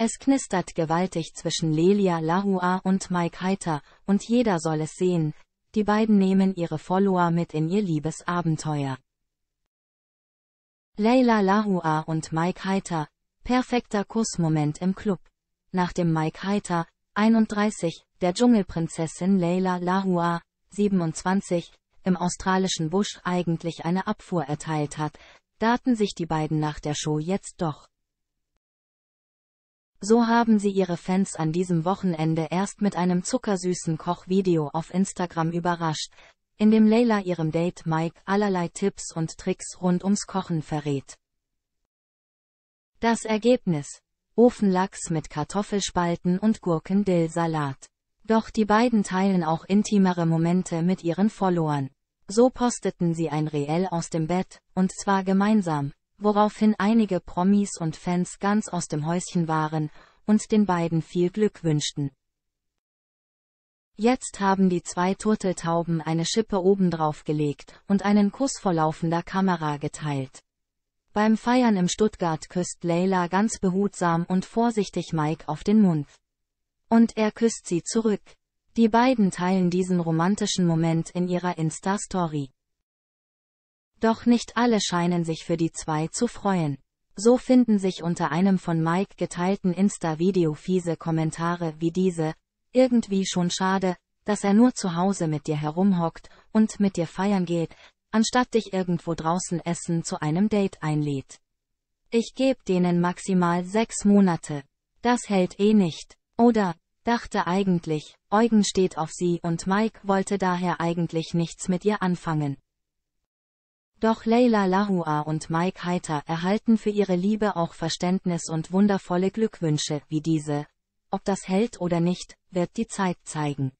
Es knistert gewaltig zwischen Lelia Lahua und Mike Heiter, und jeder soll es sehen, die beiden nehmen ihre Follower mit in ihr Liebesabenteuer. Leila Lahua und Mike Heiter, perfekter Kussmoment im Club. Nachdem Mike Heiter, 31, der Dschungelprinzessin Leila Lahua, 27, im australischen Busch eigentlich eine Abfuhr erteilt hat, daten sich die beiden nach der Show jetzt doch. So haben sie ihre Fans an diesem Wochenende erst mit einem zuckersüßen Kochvideo auf Instagram überrascht, in dem Leila ihrem Date Mike allerlei Tipps und Tricks rund ums Kochen verrät. Das Ergebnis. Ofenlachs mit Kartoffelspalten und Gurkendill-Salat. Doch die beiden teilen auch intimere Momente mit ihren Followern. So posteten sie ein Reel aus dem Bett, und zwar gemeinsam, woraufhin einige Promis und Fans ganz aus dem Häuschen waren und den beiden viel Glück wünschten. Jetzt haben die zwei Turteltauben eine Schippe obendrauf gelegt und einen Kuss vor laufender Kamera geteilt. Beim Feiern im Stuttgart küsst Leila ganz behutsam und vorsichtig Mike auf den Mund. Und er küsst sie zurück. Die beiden teilen diesen romantischen Moment in ihrer Insta-Story. Doch nicht alle scheinen sich für die zwei zu freuen. So finden sich unter einem von Mike geteilten Insta-Video fiese Kommentare wie diese, irgendwie schon schade, dass er nur zu Hause mit dir herumhockt und mit dir feiern geht, anstatt dich irgendwo draußen essen zu einem Date einlädt. Ich geb denen maximal sechs Monate. Das hält eh nicht. Oder, dachte eigentlich, Eugen steht auf sie und Mike wollte daher eigentlich nichts mit ihr anfangen. Doch Leila Lahua und Mike Heiter erhalten für ihre Liebe auch Verständnis und wundervolle Glückwünsche wie diese. Ob das hält oder nicht, wird die Zeit zeigen.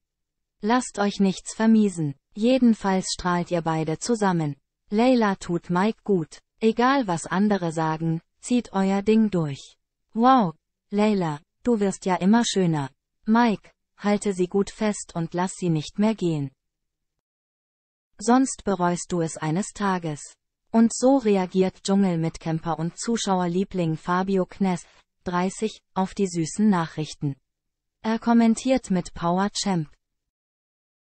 Lasst euch nichts vermiesen. Jedenfalls strahlt ihr beide zusammen. Leila tut Mike gut. Egal was andere sagen, zieht euer Ding durch. Wow. Leila, du wirst ja immer schöner. Mike, halte sie gut fest und lass sie nicht mehr gehen. Sonst bereust du es eines Tages. Und so reagiert Dschungelmitcamper und Zuschauerliebling Fabio Kness, 30, auf die süßen Nachrichten. Er kommentiert mit Power Champ.